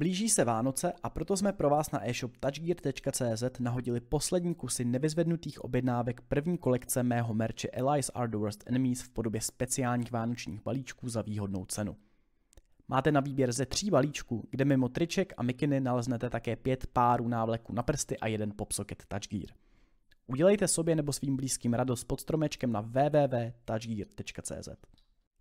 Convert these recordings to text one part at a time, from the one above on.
Blíží se Vánoce a proto jsme pro vás na e-shop touchgear.cz nahodili poslední kusy nevyzvednutých objednávek první kolekce mého merče Allies are the worst enemies v podobě speciálních vánočních balíčků za výhodnou cenu. Máte na výběr ze tří balíčků, kde mimo triček a mikiny naleznete také pět párů návleků na prsty a jeden popsocket touchgear. Udělejte sobě nebo svým blízkým radost pod stromečkem na www.touchgear.cz.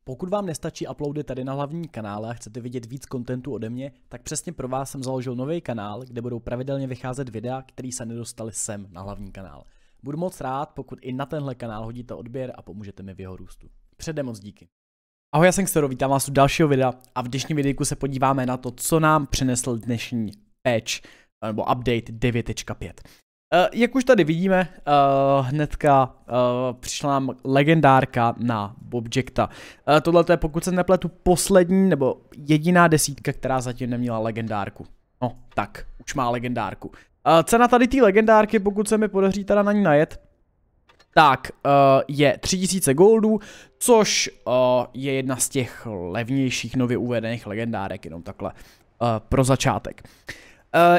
Pokud vám nestačí uploady tady na hlavním kanále a chcete vidět víc kontentu ode mě, tak přesně pro vás jsem založil nový kanál, kde budou pravidelně vycházet videa, které se nedostaly sem na hlavní kanál. Budu moc rád, pokud i na tenhle kanál hodíte odběr a pomůžete mi v jeho růstu. Předem moc díky. Ahoj, já jsem Xero, vítám vás u dalšího videa a v dnešním videu se podíváme na to, co nám přinesl dnešní patch nebo update 9.5. Uh, eh, jak už tady vidíme, uh, hnedka uh, přišla nám legendárka na Objecta. Eh, tohle je, pokud se nepletu, poslední nebo jediná desítka, která zatím neměla legendárku. No, tak, už má legendárku. Eh, cena tady té legendárky, pokud se mi podaří teda na ní najet, tak eh, je 3000 goldů, což je jedna z těch levnějších nově uvedených legendárek, jenom takhle pro začátek.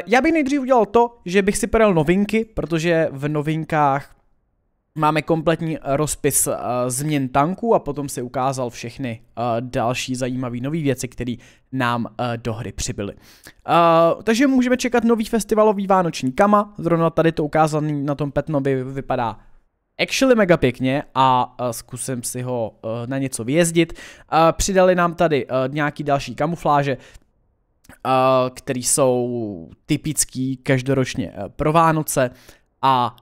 Já bych nejdřív udělal to, že bych si prodal novinky, protože v novinkách Máme kompletní eh, rozpis uh, změn tanků a potom se ukázal všechny uh, další zajímavé nové věci, které nám uh, do hry přibyly. Uh, takže můžeme čekat nový festivalový vánoční kama, zrovna tady to ukázané na tom Petnovi vypadá actually mega pěkně a zkusím si ho na něco vyjezdit. Přidali nám tady nějaký další kamufláže, který jsou typický každoročně pro Vánoce a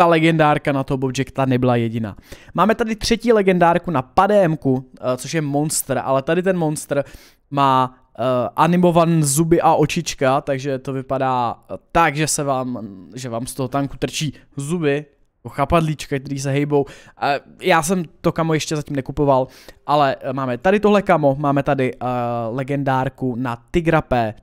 ta legendárka na toho Bobjecta nebyla jediná. Máme tady třetí legendárku na padémku, eh, což je Monster, ale tady ten Monster má eh, animovan zuby a očička, takže to vypadá eh, tak, že se vám, že vám z toho tanku trčí zuby, jako chapadlíčka, který se hejbou. já jsem to kamo ještě zatím nekupoval, ale máme tady tohle kamo, máme tady legendárku na Tigra P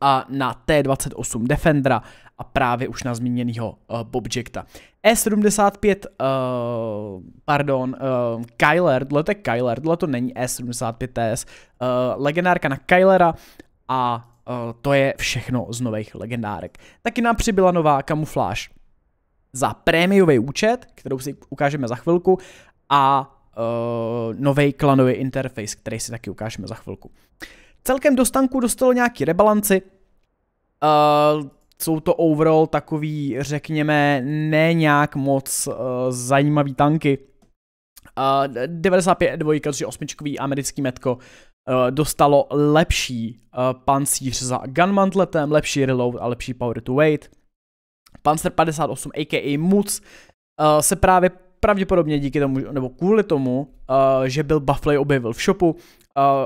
a na T28 defendra a právě už na zmíněného uh, Bobjecta. E75, uh, eh, pardon, uh, Kyler, tohle je Kyler, tohle to není E75TS, uh, legendárka na Kylera a uh, to je všechno z nových legendárek. Taky nám přibyla nová kamufláž za prémiový účet, kterou si ukážeme za chvilku, a uh, nový klanový interface, který si taky ukážeme za chvilku. Celkem do stanku dostalo nějaký rebalanci. Uh, jsou to overall takový, řekněme, ne nějak moc uh, zajímavý tanky. Uh, 95 dvojka, což je osmičkový americký metko, uh, dostalo lepší uh, pancíř za gunmantletem, lepší reload a lepší power to weight. Panzer 58 aka MUC uh, se právě pravděpodobně díky tomu, nebo kvůli tomu, uh, že byl Buffley objevil v shopu, uh,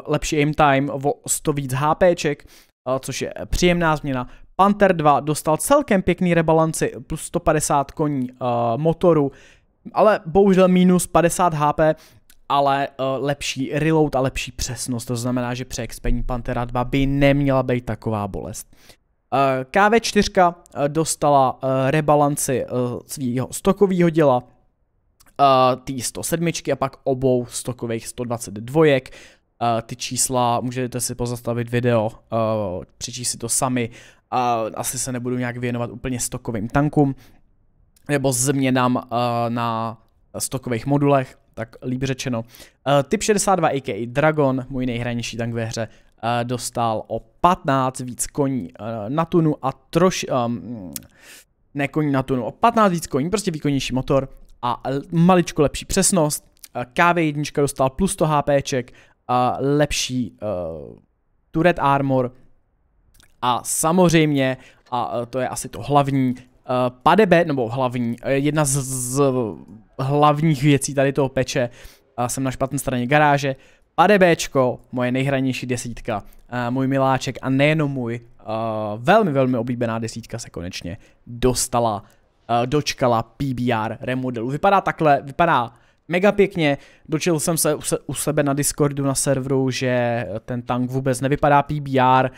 lepší aim time o 100 víc HPček, uh, což je příjemná změna. Panther 2 dostal celkem pěkný rebalanci, plus 150 koní uh, motoru, ale bohužel minus 50 HP, ale uh, lepší reload a lepší přesnost, to znamená, že přeexpení Pantera 2 by neměla být taková bolest. Uh, eh, KV4 dostala uh, rebalanci uh, svého stokového děla, uh, tý 107 a pak obou stokových 122. Uh, ty čísla můžete si pozastavit video, uh, přečíst si to sami a asi se nebudu nějak věnovat úplně stokovým tankům nebo změnám uh, na stokových modulech, tak líp řečeno. Uh, typ 62 AK Dragon, můj nejhranější tank ve hře, uh, dostal o 15 víc koní uh, na tunu a troš... Um, ehm, ne koní na tunu, o 15 víc koní, prostě výkonnější motor a maličko lepší přesnost. Uh, KV1 dostal plus 100 HPček, uh, lepší uh, turret armor, a samozřejmě, a e, to je asi to hlavní, e, Padebe, nebo hlavní, e, jedna z, z hlavních věcí tady toho peče, jsem na špatné straně garáže, padebečko, moje nejhranější desítka, můj miláček a nejenom můj, velmi, velmi oblíbená desítka se konečně dostala, dočkala PBR remodelu. Vypadá takhle, vypadá mega pěkně. Dočil jsem se u sebe na Discordu na serveru, že ten tank vůbec nevypadá PBR,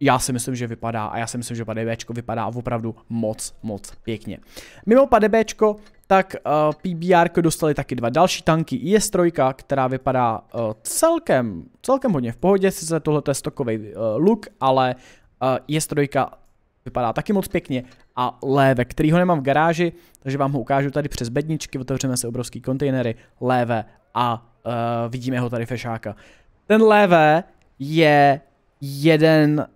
já si myslím, že vypadá a já si myslím, že PDBčko vypadá opravdu moc, moc pěkně. Mimo PDBčko, tak uh, eh, PBR dostali taky dva další tanky, IS-3, která vypadá uh, celkem, celkem hodně v pohodě, sice tohle je stokový uh, eh, look, ale uh, IS-3 vypadá taky moc pěkně a léve, který ho nemám v garáži, takže vám ho ukážu tady přes bedničky, otevřeme si obrovský kontejnery, léve a uh, vidíme ho tady fešáka. Ten léve je jeden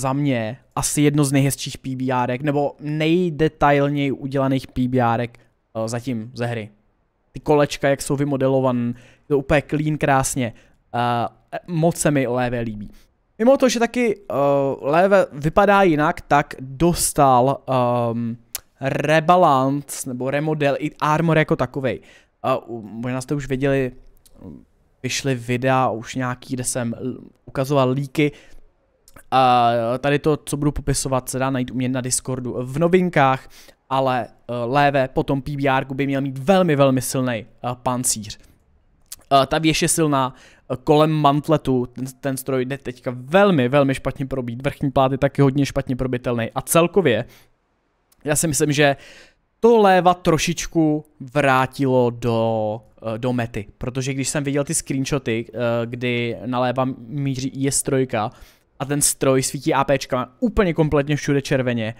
za mě asi jedno z nejhezčích PBR, nebo nejdetailněji udělaných PBR uh, eh, zatím ze hry. Ty kolečka, jak jsou vymodelované, to úplně clean krásně. Uh, moc se mi léve líbí. Mimo to, že taky uh, léve vypadá jinak, tak dostal um, rebalance nebo remodel i armor jako takovej. Uh, možná jste už viděli, vyšly videa už nějaký, kde jsem ukazoval líky, a tady to, co budu popisovat, se dá najít u mě na Discordu v novinkách, ale eh, léve potom PBR by měl mít velmi, velmi silný eh, pancíř. Eh, ta věž je silná, kolem mantletu ten, ten stroj jde teďka velmi, velmi špatně probít, vrchní plát je taky hodně špatně probitelný a celkově já si myslím, že to léva trošičku vrátilo do, do mety, protože když jsem viděl ty screenshoty, kdy na léva míří je strojka, a ten stroj svítí APčka úplně kompletně všude červeně.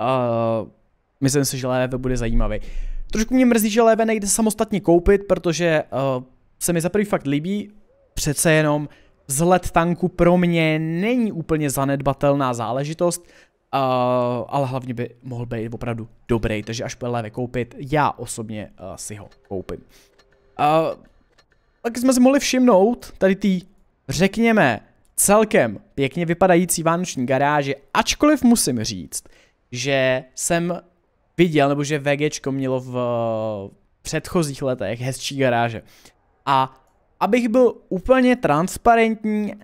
Uh, myslím si, že léve bude zajímavý. Trošku mě mrzí, že léve nejde samostatně koupit, protože uh, se mi za prvý fakt líbí, přece jenom vzhled tanku pro mě není úplně zanedbatelná záležitost, uh, ale hlavně by mohl být opravdu dobrý, takže až bude léve koupit, já osobně uh, si ho koupím. Uh, tak jsme si mohli všimnout tady ty, řekněme, celkem pěkně vypadající vánoční garáže, ačkoliv musím říct, že jsem viděl, nebo že VGčko mělo v předchozích letech hezčí garáže. A abych byl úplně transparentní,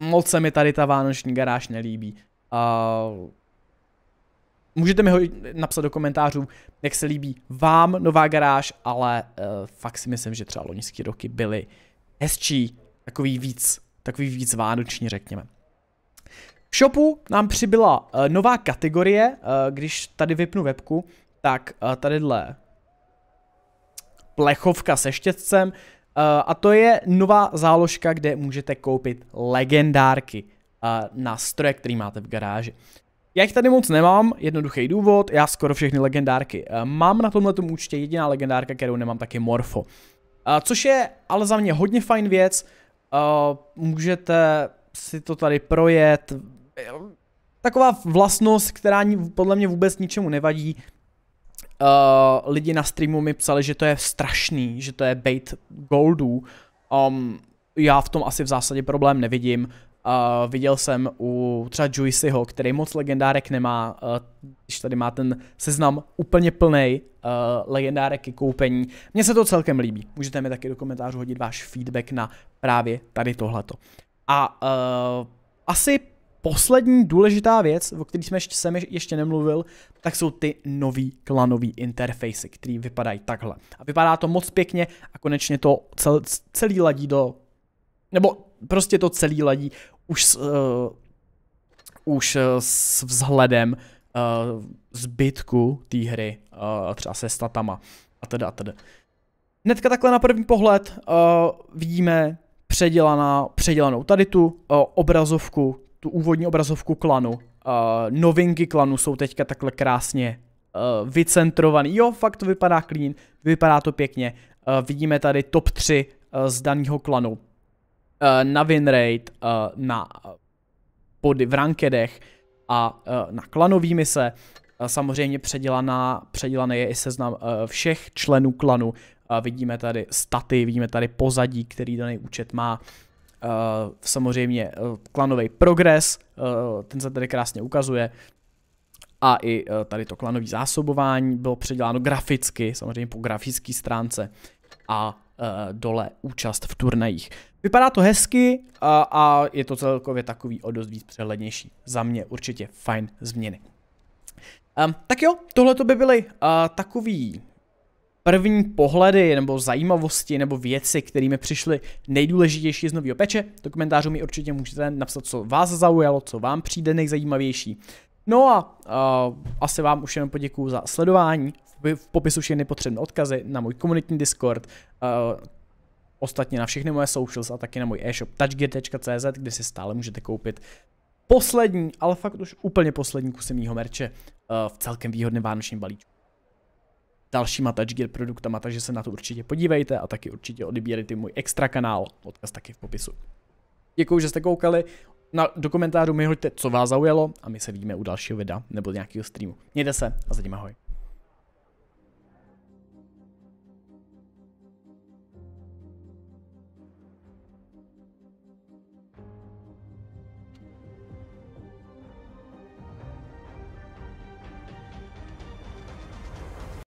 moc se mi tady ta vánoční garáž nelíbí. můžete mi ho napsat do komentářů, jak se líbí vám nová garáž, ale eh, fakt si myslím, že třeba loňské roky byly hezčí, takový víc takový víc vánoční, řekněme. V shopu nám přibyla uh, nová kategorie, uh, když tady vypnu webku, tak uh, tadyhle plechovka se štětcem uh, a to je nová záložka, kde můžete koupit legendárky uh, na stroje, který máte v garáži. Já jich tady moc nemám, jednoduchý důvod, já skoro všechny legendárky uh, mám na tomhle účtě, jediná legendárka, kterou nemám, tak je Morfo. Uh, což je ale za mě hodně fajn věc, Eh, můžete si to tady projet. Taková vlastnost, která podle mě vůbec ničemu nevadí. Uh, lidi na streamu mi psali, že to je strašný, že to je bait goldů. Um, já v tom asi v zásadě problém nevidím. Uh, viděl jsem u třeba Juicyho, který moc legendárek nemá, uh, když tady má ten seznam úplně plný uh, legendárek i koupení. Mně se to celkem líbí. Můžete mi taky do komentářů hodit váš feedback na právě tady tohleto. A uh, asi poslední důležitá věc, o které jsme ještě, jsem ještě nemluvil, tak jsou ty nový klanový interfejsy, které vypadají takhle. A vypadá to moc pěkně a konečně to cel, celý ladí do... Nebo prostě to celý ladí už s, uh, už eh, s vzhledem uh, zbytku té hry, uh, třeba se statama a teda a teda. Hnedka takhle na první pohled uh, vidíme předělaná, předělanou tady tu uh, obrazovku, tu úvodní obrazovku klanu. Uh, novinky klanu jsou teďka takhle krásně uh, vycentrovaný. Jo, fakt to vypadá clean, vypadá to pěkně. Uh, vidíme tady top 3 uh, z daného klanu. Eh, na winrate, eh, na body v rankedech a eh, na klanový mise. Samozřejmě předělaná, předělaný je i seznam všech členů klanu. Vidíme tady staty, vidíme tady pozadí, který daný účet má. Samozřejmě klanový progres, ten se tady krásně ukazuje a i tady to klanové zásobování bylo předěláno graficky, samozřejmě po grafické stránce a Eh, dole účast v turnajích. Vypadá to hezky a, a je to celkově takový o dost víc přehlednější. Za mě určitě fajn změny. Um, tak jo, tohle to by byly uh, takový první pohledy nebo zajímavosti nebo věci, které mi přišly nejdůležitější z nového peče. Do komentářů mi určitě můžete napsat, co vás zaujalo, co vám přijde nejzajímavější. No a uh, asi vám už jenom poděkuju za sledování v popisu všechny potřebné odkazy na můj komunitní Discord, uh, ostatně na všechny moje socials a taky na můj e-shop touchgear.cz, kde si stále můžete koupit poslední, ale fakt už úplně poslední kusy mýho merče uh, v celkem výhodném vánočním balíčku dalšíma TouchGear produktama, takže se na to určitě podívejte a taky určitě odbírejte můj extra kanál, odkaz taky v popisu. Děkuji, že jste koukali, na, do komentářů mi hoďte, co vás zaujalo a my se vidíme u dalšího videa nebo nějakého streamu. Mějte se a zatím ahoj.